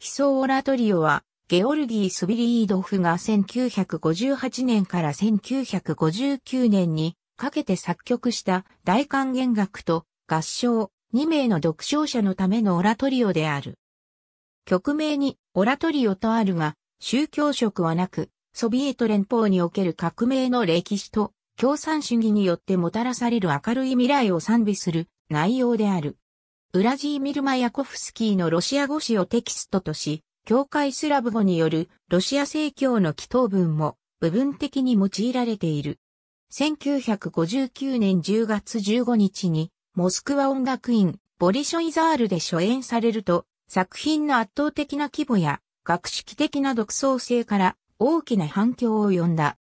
ヒソオラトリオは、ゲオルギー・スビリードフが1958年から1959年にかけて作曲した大還元楽と合唱2名の読唱者のためのオラトリオである。曲名にオラトリオとあるが、宗教色はなく、ソビエト連邦における革命の歴史と共産主義によってもたらされる明るい未来を賛美する内容である。ウラジーミル・マヤコフスキーのロシア語詞をテキストとし、教会スラブ語によるロシア正教の祈祷文も部分的に用いられている。1959年10月15日にモスクワ音楽院ボリショイザールで初演されると作品の圧倒的な規模や学識的な独創性から大きな反響を呼んだ。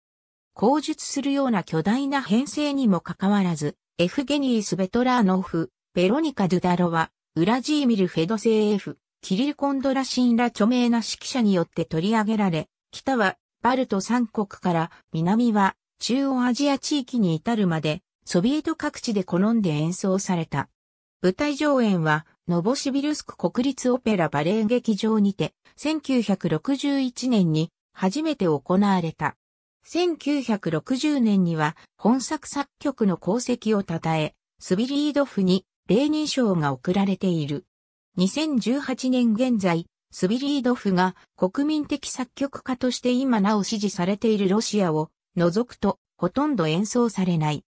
口述するような巨大な編成にもかかわらず、エフゲニー・スベトラーノフ、ベロニカ・ドゥダロは、ウラジーミル・フェドセーフ、キリル・コンドラシンら著名な指揮者によって取り上げられ、北はバルト三国から南は中央アジア地域に至るまで、ソビエト各地で好んで演奏された。舞台上演は、ノボシビルスク国立オペラバレエ劇場にて、1961年に初めて行われた。1960年には本作作曲の功績を称え、スビリードフにレーニン賞が贈られている。2018年現在、スビリードフが国民的作曲家として今なお支持されているロシアを除くとほとんど演奏されない。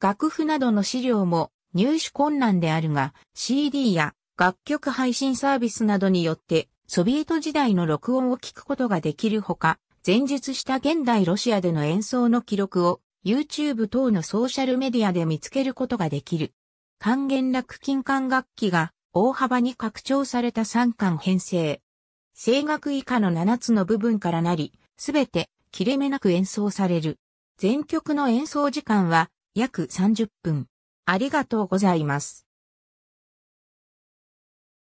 楽譜などの資料も入手困難であるが CD や楽曲配信サービスなどによってソビエト時代の録音を聞くことができるほか、前述した現代ロシアでの演奏の記録を YouTube 等のソーシャルメディアで見つけることができる。半減楽金管楽器が大幅に拡張された3巻編成。声楽以下の7つの部分からなり、すべて切れ目なく演奏される。全曲の演奏時間は約30分。ありがとうございます。